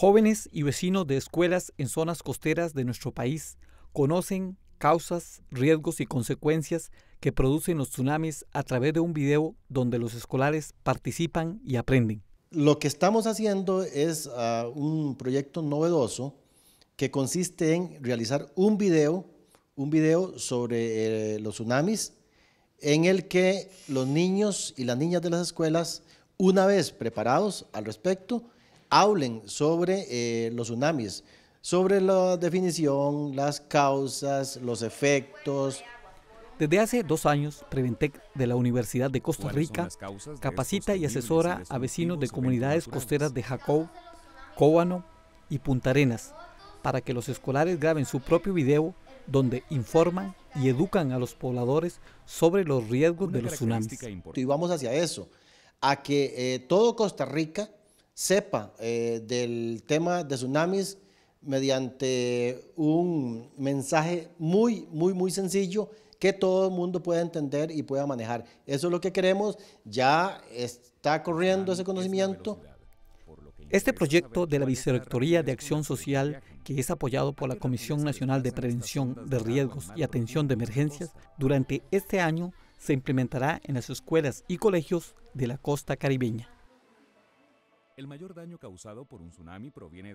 Jóvenes y vecinos de escuelas en zonas costeras de nuestro país conocen causas, riesgos y consecuencias que producen los tsunamis a través de un video donde los escolares participan y aprenden. Lo que estamos haciendo es ah, un proyecto novedoso que consiste en realizar un video, un video sobre eh, los tsunamis en el que los niños y las niñas de las escuelas, una vez preparados al respecto, hablen sobre eh, los tsunamis, sobre la definición, las causas, los efectos. Desde hace dos años, Preventec de la Universidad de Costa Rica capacita y asesora a vecinos de comunidades costeras de Jacob, Cóbano y Punta Arenas para que los escolares graben su propio video donde informan y educan a los pobladores sobre los riesgos de los tsunamis. Y vamos hacia eso, a que eh, todo Costa Rica sepa eh, del tema de tsunamis mediante un mensaje muy, muy, muy sencillo que todo el mundo pueda entender y pueda manejar. Eso es lo que queremos, ya está corriendo ese conocimiento. Este proyecto de la Vicerrectoría de Acción Social, que es apoyado por la Comisión Nacional de Prevención de Riesgos y Atención de Emergencias, durante este año se implementará en las escuelas y colegios de la costa caribeña. El mayor daño causado por un tsunami proviene de...